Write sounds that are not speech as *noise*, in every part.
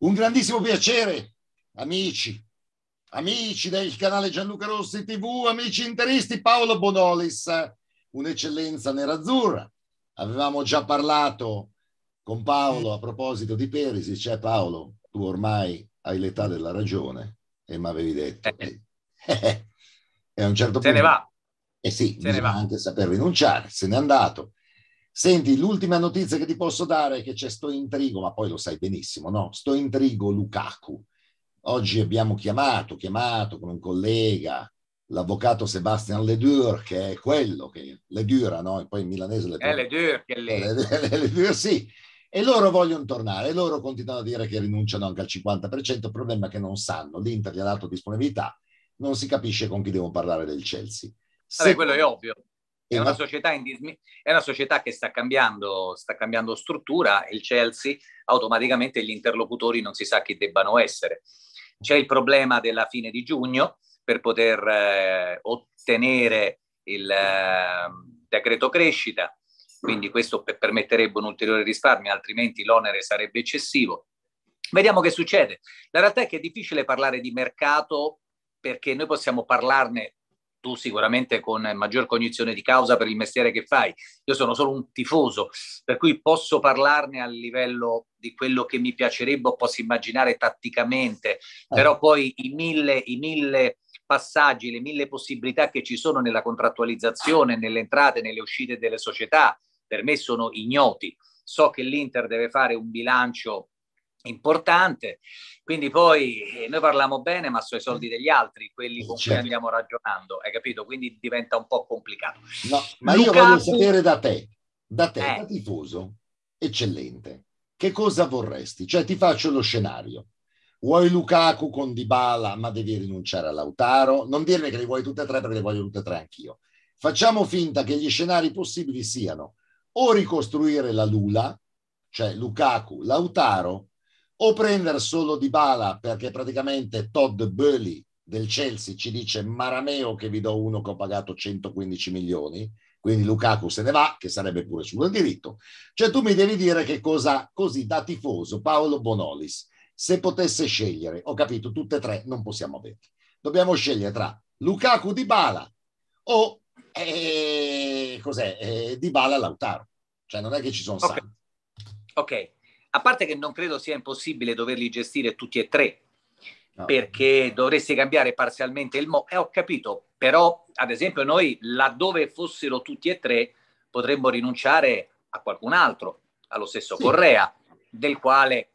Un grandissimo piacere, amici, amici del canale Gianluca Rossi TV, amici interisti, Paolo Bonolis, un'eccellenza nerazzurra. Avevamo già parlato con Paolo a proposito di Perisi, cioè eh, Paolo, tu ormai hai l'età della ragione e eh, mi avevi detto. Eh. Eh, *laughs* a un certo se punto... Se ne va. Eh sì, se bisogna anche saper rinunciare, se n'è andato. Senti, l'ultima notizia che ti posso dare è che c'è sto intrigo, ma poi lo sai benissimo, no? Sto intrigo Lukaku. Oggi abbiamo chiamato, chiamato con un collega, l'avvocato Sebastian Ledur, che è quello che Ledura, no? E poi in milanese Ledur. È Ledur che è lei. Ledur, sì. E loro vogliono tornare, e loro continuano a dire che rinunciano anche al 50%, il problema è che non sanno, l'Inter gli ha dato disponibilità, non si capisce con chi devo parlare del Chelsea. Se... Vabbè, quello è ovvio. È una, dismi- è una società, che sta cambiando, sta cambiando struttura e il Chelsea automaticamente gli interlocutori non si sa chi debbano essere. C'è il problema della fine di giugno per poter eh, ottenere il eh, decreto crescita, quindi mm. questo per- permetterebbe un ulteriore risparmio, altrimenti l'onere sarebbe eccessivo. Vediamo che succede. La realtà è che è difficile parlare di mercato perché noi possiamo parlarne tu sicuramente con maggior cognizione di causa per il mestiere che fai. Io sono solo un tifoso, per cui posso parlarne a livello di quello che mi piacerebbe o posso immaginare tatticamente, eh. però poi i mille, i mille passaggi, le mille possibilità che ci sono nella contrattualizzazione, nelle entrate, nelle uscite delle società, per me sono ignoti. So che l'Inter deve fare un bilancio importante. Quindi poi eh, noi parliamo bene, ma sui soldi degli altri, quelli con certo. cui andiamo ragionando, hai capito? Quindi diventa un po' complicato. No, ma Lukaku... io voglio sapere da te, da te, eh. da tifoso, eccellente, che cosa vorresti? Cioè ti faccio lo scenario. Vuoi Lukaku con Dybala, ma devi rinunciare a Lautaro? Non dirmi che li vuoi tutte e tre, perché le voglio tutte e tre anch'io. Facciamo finta che gli scenari possibili siano o ricostruire la Lula, cioè Lukaku, Lautaro, o prendere solo di bala perché praticamente Todd Burley del Chelsea ci dice Marameo che vi do uno che ho pagato 115 milioni, quindi Lukaku se ne va, che sarebbe pure sul diritto. Cioè tu mi devi dire che cosa, così da tifoso, Paolo Bonolis, se potesse scegliere, ho capito, tutte e tre non possiamo avere. Dobbiamo scegliere tra Lukaku di Bala o eh, cos'è, eh, di Bala Lautaro. Cioè non è che ci sono okay. Santi. Ok, a parte che non credo sia impossibile doverli gestire tutti e tre, perché dovresti cambiare parzialmente il mo. E eh, ho capito, però ad esempio noi laddove fossero tutti e tre potremmo rinunciare a qualcun altro, allo stesso sì. Correa, del quale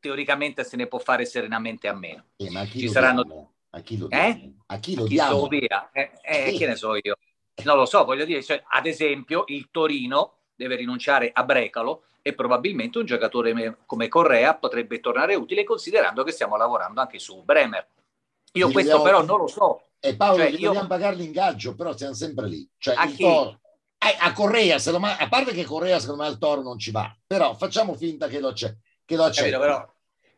teoricamente se ne può fare serenamente a meno. Eh, ma a chi Ci saranno... Diamo? A chi lo eh? diamo? Eh? A chi lo diamo? Chi so via? Eh, eh, sì. Che ne so io? Non lo so, voglio dire, cioè, ad esempio il Torino deve rinunciare a Brecalo e probabilmente un giocatore come Correa potrebbe tornare utile considerando che stiamo lavorando anche su Bremer. Io gli questo dobbiamo... però non lo so. E Paolo, cioè, io... dobbiamo pagare l'ingaggio, però siamo sempre lì. Cioè, a, toro... eh, a, Correa, secondo me, a parte che Correa secondo me al Toro non ci va, però facciamo finta che lo c'è. Che lo c'è. Capito, però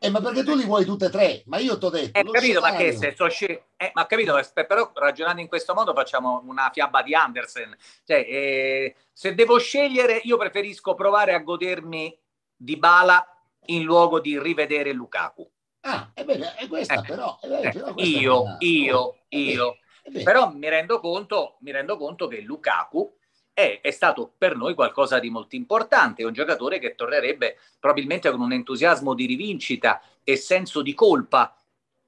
eh, ma perché tu li vuoi tutte e tre? Ma io ti ho detto. Eh, capito, ma che se so sci... eh, ma capito, però ragionando in questo modo facciamo una fiaba di Andersen. Cioè, eh, se devo scegliere, io preferisco provare a godermi di bala in luogo di rivedere Lukaku. Ah, è bene, è questa, eh, però. È eh, però questa io, è una... io, oh, io. Però mi rendo, conto, mi rendo conto che Lukaku è, è, stato per noi qualcosa di molto importante, è un giocatore che tornerebbe probabilmente con un entusiasmo di rivincita e senso di colpa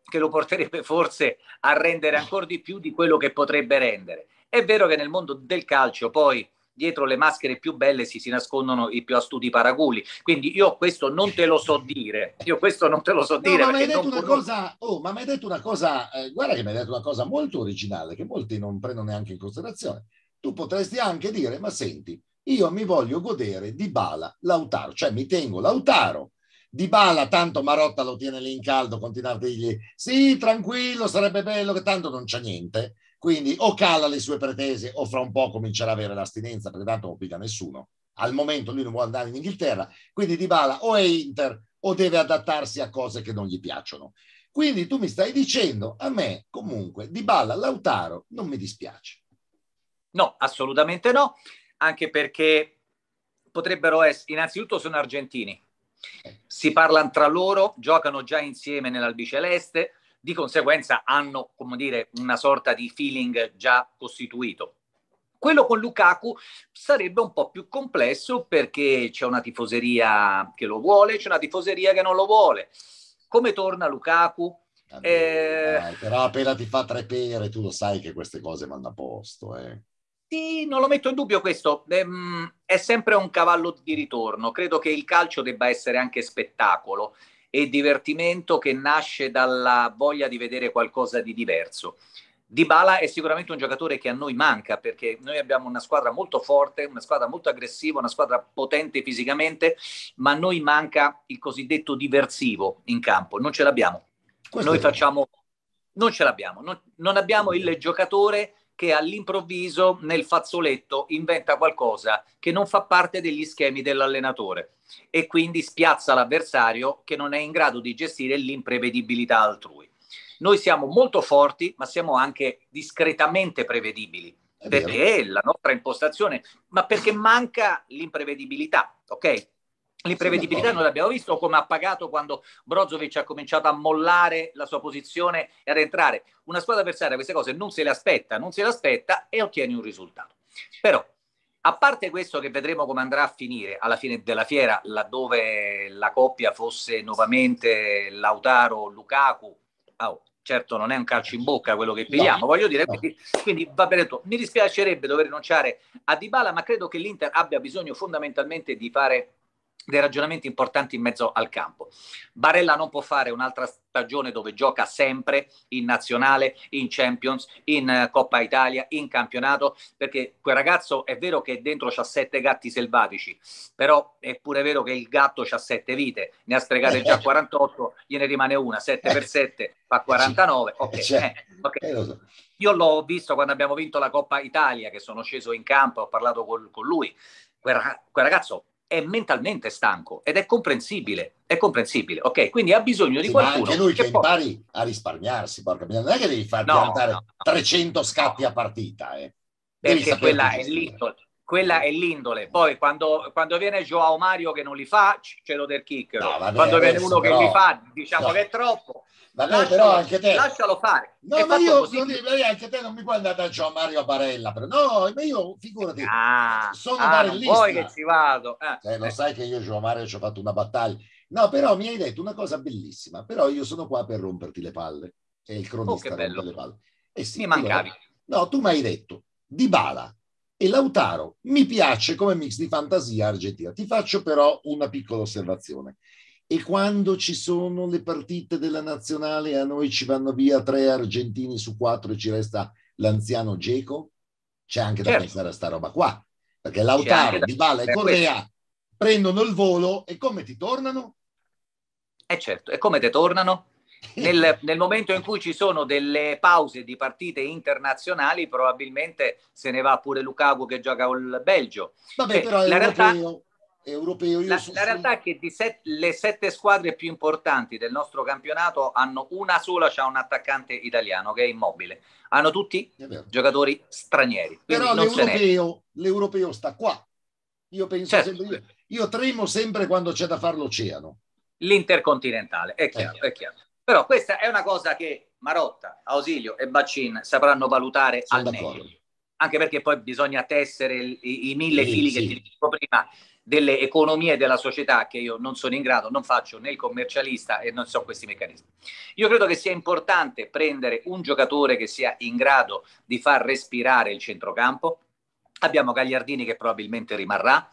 che lo porterebbe forse a rendere ancora di più di quello che potrebbe rendere. È vero che nel mondo del calcio poi dietro le maschere più belle si, si nascondono i più astuti paraculi, quindi io questo non te lo so dire, io questo non te lo so no, dire. Ma mi hai detto, una cosa, oh, ma detto una cosa, eh, guarda che mi hai detto una cosa molto originale che molti non prendono neanche in considerazione tu potresti anche dire, ma senti, io mi voglio godere di Bala Lautaro, cioè mi tengo Lautaro, di Bala tanto Marotta lo tiene lì in caldo, continua a dirgli sì, tranquillo, sarebbe bello che tanto non c'è niente, quindi o cala le sue pretese o fra un po' comincerà a avere l'astinenza perché tanto non piga nessuno. Al momento lui non vuole andare in Inghilterra, quindi Di Bala o è Inter o deve adattarsi a cose che non gli piacciono. Quindi tu mi stai dicendo a me comunque Di Bala Lautaro non mi dispiace. No, assolutamente no, anche perché potrebbero essere, innanzitutto sono argentini, si parlano tra loro, giocano già insieme nell'albiceleste, di conseguenza hanno, come dire, una sorta di feeling già costituito. Quello con Lukaku sarebbe un po' più complesso perché c'è una tifoseria che lo vuole, c'è una tifoseria che non lo vuole. Come torna Lukaku? eh... però appena ti fa tre pere, tu lo sai che queste cose vanno a posto. Eh. Sì, non lo metto in dubbio questo, ehm, è sempre un cavallo di ritorno, credo che il calcio debba essere anche spettacolo e divertimento che nasce dalla voglia di vedere qualcosa di diverso. Dybala è sicuramente un giocatore che a noi manca perché noi abbiamo una squadra molto forte, una squadra molto aggressiva, una squadra potente fisicamente, ma a noi manca il cosiddetto diversivo in campo, non ce l'abbiamo. Questo noi facciamo non ce l'abbiamo, non, non abbiamo il giocatore che all'improvviso nel fazzoletto inventa qualcosa che non fa parte degli schemi dell'allenatore e quindi spiazza l'avversario che non è in grado di gestire l'imprevedibilità altrui. Noi siamo molto forti, ma siamo anche discretamente prevedibili perché è la nostra impostazione, ma perché manca l'imprevedibilità, ok? L'imprevedibilità non l'abbiamo visto come ha pagato quando Brozovic ha cominciato a mollare la sua posizione e ad entrare. Una squadra avversaria queste cose non se le aspetta, non se le aspetta e ottiene un risultato. Però, a parte questo che vedremo come andrà a finire alla fine della fiera, laddove la coppia fosse nuovamente Lautaro-Lukaku, oh, certo non è un calcio in bocca quello che pigliamo, no, voglio dire, quindi, quindi, va bene tutto. Mi dispiacerebbe dover rinunciare a Dybala, ma credo che l'Inter abbia bisogno fondamentalmente di fare dei ragionamenti importanti in mezzo al campo. Barella non può fare un'altra stagione dove gioca sempre in nazionale, in Champions, in eh, Coppa Italia, in campionato, perché quel ragazzo è vero che dentro c'ha sette gatti selvatici, però è pure vero che il gatto c'ha sette vite, ne ha stregate già 48, *laughs* gliene rimane una, 7 per 7 fa 49. Okay, *laughs* cioè, eh, okay. Eh, Io l'ho visto quando abbiamo vinto la Coppa Italia, che sono sceso in campo, ho parlato con lui, quel ragazzo è mentalmente stanco ed è comprensibile, è comprensibile, ok? Quindi ha bisogno di sì, qualcuno. Ma anche lui che, che impari può... a risparmiarsi, porca non è che devi far no, piantare no, no. 300 scatti a partita, eh. perché quella è lì, quella è l'indole. Poi quando, quando viene Joao Mario che non li fa, c'è lo del kick. No, vabbè, quando viene uno però... che li fa, diciamo no. che è troppo. Vabbè, lascialo, però anche te... lascialo fare. No, è ma io possibile. non, anche te non mi puoi andare da Joao Mario a Barella, però no, ma io figurati, ah, sono ah, barellista. Poi che ci vado. Eh. Cioè, lo sai che io Joao Mario ci ho fatto una battaglia. No, però mi hai detto una cosa bellissima, però io sono qua per romperti le palle. E il oh, cronista oh, rompe le palle. Eh sì, mi mancavi. Allora, no, tu mi hai detto, Di Bala, e Lautaro mi piace come mix di fantasia argentina. Ti faccio però una piccola osservazione. E quando ci sono le partite della nazionale, a noi ci vanno via tre argentini su quattro e ci resta l'anziano Geco? C'è anche da certo. pensare a sta roba qua. Perché Lautaro, da... Dybala e Correa prendono il volo e come ti tornano? Eh certo, e come ti tornano? Nel, nel, momento in cui ci sono delle pause di partite internazionali, probabilmente se ne va pure Lukaku che gioca col Belgio. Vabbè, cioè, però la realtà, europeo. la, sono... la realtà è che set, le sette squadre più importanti del nostro campionato hanno una sola, c'ha un attaccante italiano che è immobile. Hanno tutti giocatori stranieri. Però l'europeo, l'europeo, sta qua. Io penso certo. sempre, io, io tremo sempre quando c'è da fare l'oceano. L'intercontinentale, è chiaro, eh. è chiaro. Però questa è una cosa che Marotta, Ausilio e Baccin sapranno valutare Sono al d'accordo. meglio. Anche perché poi bisogna tessere i, i mille sì, fili sì. che ti dicevo prima delle economie della società che io non sono in grado, non faccio né il commercialista e non so questi meccanismi. Io credo che sia importante prendere un giocatore che sia in grado di far respirare il centrocampo. Abbiamo Gagliardini che probabilmente rimarrà,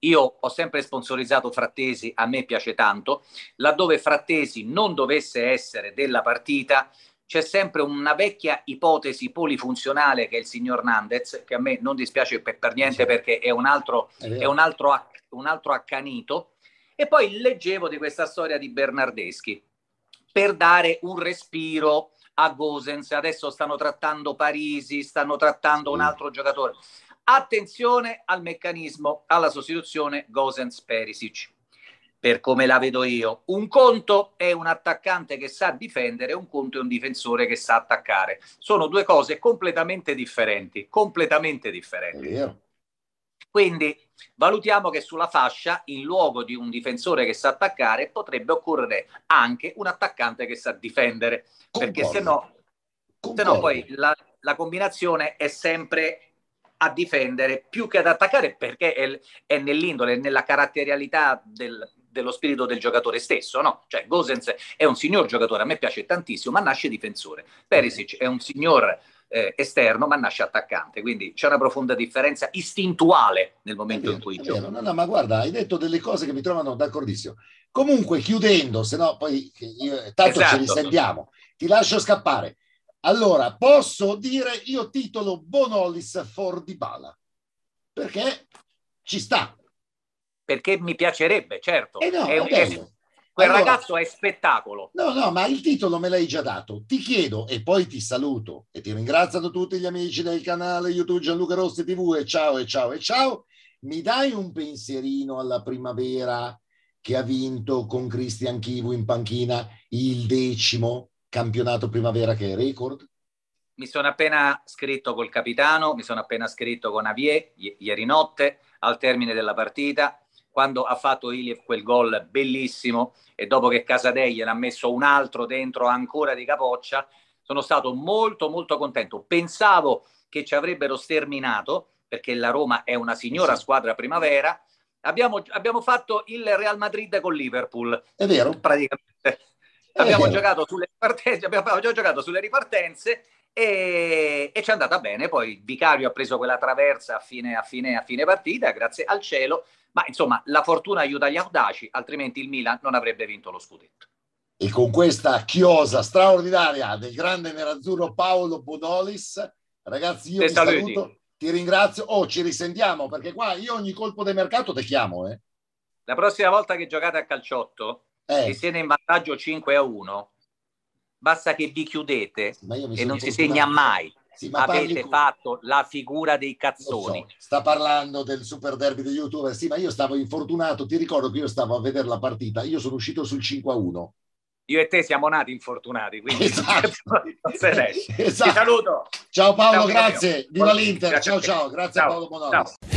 io ho sempre sponsorizzato Frattesi, a me piace tanto. Laddove Frattesi non dovesse essere della partita, c'è sempre una vecchia ipotesi polifunzionale che è il signor Nandez, che a me non dispiace per, per niente perché è, un altro, è un, altro, un altro accanito. E poi leggevo di questa storia di Bernardeschi per dare un respiro a Gosens. Adesso stanno trattando Parisi, stanno trattando un altro giocatore. Attenzione al meccanismo, alla sostituzione Gosens-Perisic. Per come la vedo io, un conto è un attaccante che sa difendere, un conto è un difensore che sa attaccare. Sono due cose completamente differenti, completamente differenti. Quindi valutiamo che sulla fascia, in luogo di un difensore che sa attaccare, potrebbe occorrere anche un attaccante che sa difendere, Concordo. perché se no, se no poi la, la combinazione è sempre a difendere più che ad attaccare perché è, è nell'indole, nella caratterialità del, dello spirito del giocatore stesso, no? Cioè, Gosens è un signor giocatore, a me piace tantissimo, ma nasce difensore. Perisic è un signor eh, esterno, ma nasce attaccante, quindi c'è una profonda differenza istintuale nel momento vero, in cui gioca. No, no, ma guarda, hai detto delle cose che mi trovano d'accordissimo. Comunque, chiudendo, se no poi io, tanto esatto. ci risentiamo. ti lascio scappare. Allora, posso dire io titolo Bonolis for di Bala, perché ci sta. Perché mi piacerebbe, certo. Eh no, è, è, è, quel allora, ragazzo è spettacolo. No, no, ma il titolo me l'hai già dato. Ti chiedo e poi ti saluto e ti ringrazio ringraziano tutti gli amici del canale YouTube Gianluca Rossi TV e ciao e ciao e ciao. Mi dai un pensierino alla primavera che ha vinto con Christian Chivu in panchina il decimo campionato primavera che è record? Mi sono appena scritto col capitano, mi sono appena scritto con Avie i- ieri notte al termine della partita, quando ha fatto Iliev quel gol bellissimo e dopo che Casadei gliene ha messo un altro dentro ancora di capoccia, sono stato molto molto contento. Pensavo che ci avrebbero sterminato perché la Roma è una signora sì. squadra primavera. Abbiamo, abbiamo, fatto il Real Madrid con Liverpool. È vero. Praticamente eh, abbiamo, eh, giocato partenze, abbiamo giocato sulle ripartenze, e, e ci è andata bene. Poi il Vicario ha preso quella traversa a fine, a, fine, a fine, partita, grazie al cielo, ma insomma la fortuna aiuta gli audaci, altrimenti il Milan non avrebbe vinto lo scudetto. E con questa chiosa straordinaria del grande nerazzurro Paolo Bodolis, ragazzi, io ti saluto, ti ringrazio. Oh, ci risentiamo perché qua io ogni colpo del mercato te chiamo. Eh. La prossima volta che giocate a calciotto, eh. se siete in vantaggio 5 a 1, basta che vi chiudete e non si segna mai. Sì, Avete con... fatto la figura dei cazzoni. So, sta parlando del super derby di YouTube. Sì, ma io stavo infortunato. Ti ricordo che io stavo a vedere la partita. Io sono uscito sul 5 a 1 io e te siamo nati infortunati, quindi esatto. *laughs* non Esatto. Ti saluto. Ciao Paolo, ciao, grazie. Viva l'Inter. Ciao ciao, grazie ciao. a Paolo Monoro.